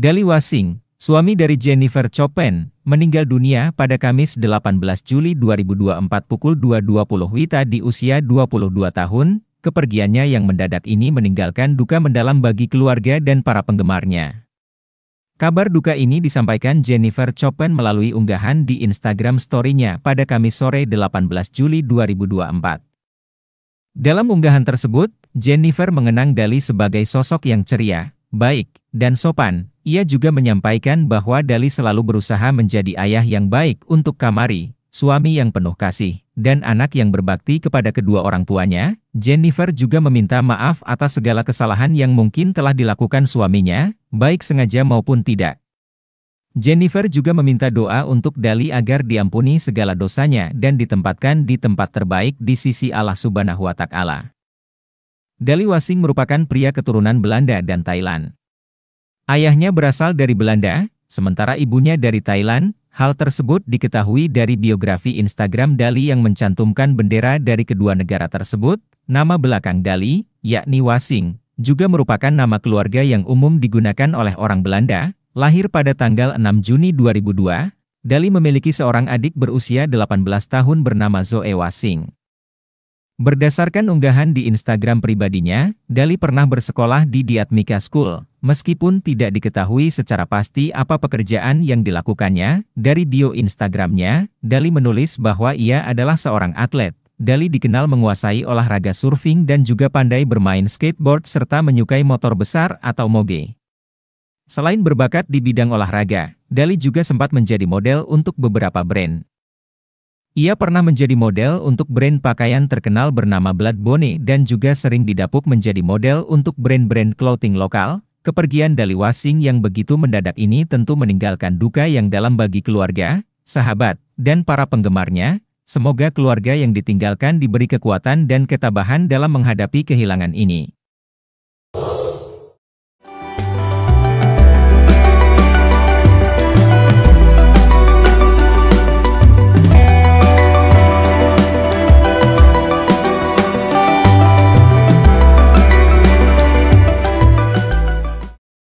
Gali Wasing, suami dari Jennifer Chopin, meninggal dunia pada Kamis 18 Juli 2024 pukul 2.20 WITA di usia 22 tahun. Kepergiannya yang mendadak ini meninggalkan duka mendalam bagi keluarga dan para penggemarnya. Kabar duka ini disampaikan Jennifer Chopin melalui unggahan di Instagram story-nya pada Kamis sore 18 Juli 2024. Dalam unggahan tersebut, Jennifer mengenang Dali sebagai sosok yang ceria, baik, dan sopan, ia juga menyampaikan bahwa Dali selalu berusaha menjadi ayah yang baik untuk Kamari, suami yang penuh kasih, dan anak yang berbakti kepada kedua orang tuanya, Jennifer juga meminta maaf atas segala kesalahan yang mungkin telah dilakukan suaminya, baik sengaja maupun tidak. Jennifer juga meminta doa untuk Dali agar diampuni segala dosanya dan ditempatkan di tempat terbaik di sisi Allah Subhanahu wa Ta'ala. Dali Wasing merupakan pria keturunan Belanda dan Thailand. Ayahnya berasal dari Belanda, sementara ibunya dari Thailand. Hal tersebut diketahui dari biografi Instagram Dali yang mencantumkan bendera dari kedua negara tersebut. Nama belakang Dali, yakni Wasing, juga merupakan nama keluarga yang umum digunakan oleh orang Belanda. Lahir pada tanggal 6 Juni 2002, Dali memiliki seorang adik berusia 18 tahun bernama Zoe Wasing. Berdasarkan unggahan di Instagram pribadinya, Dali pernah bersekolah di Diatmika School. Meskipun tidak diketahui secara pasti apa pekerjaan yang dilakukannya, dari bio Instagramnya, Dali menulis bahwa ia adalah seorang atlet. Dali dikenal menguasai olahraga surfing dan juga pandai bermain skateboard serta menyukai motor besar atau moge. Selain berbakat di bidang olahraga, Dali juga sempat menjadi model untuk beberapa brand. Ia pernah menjadi model untuk brand pakaian terkenal bernama Blood Bone dan juga sering didapuk menjadi model untuk brand-brand clothing lokal. Kepergian Dali Wasing yang begitu mendadak ini tentu meninggalkan duka yang dalam bagi keluarga, sahabat, dan para penggemarnya. Semoga keluarga yang ditinggalkan diberi kekuatan dan ketabahan dalam menghadapi kehilangan ini.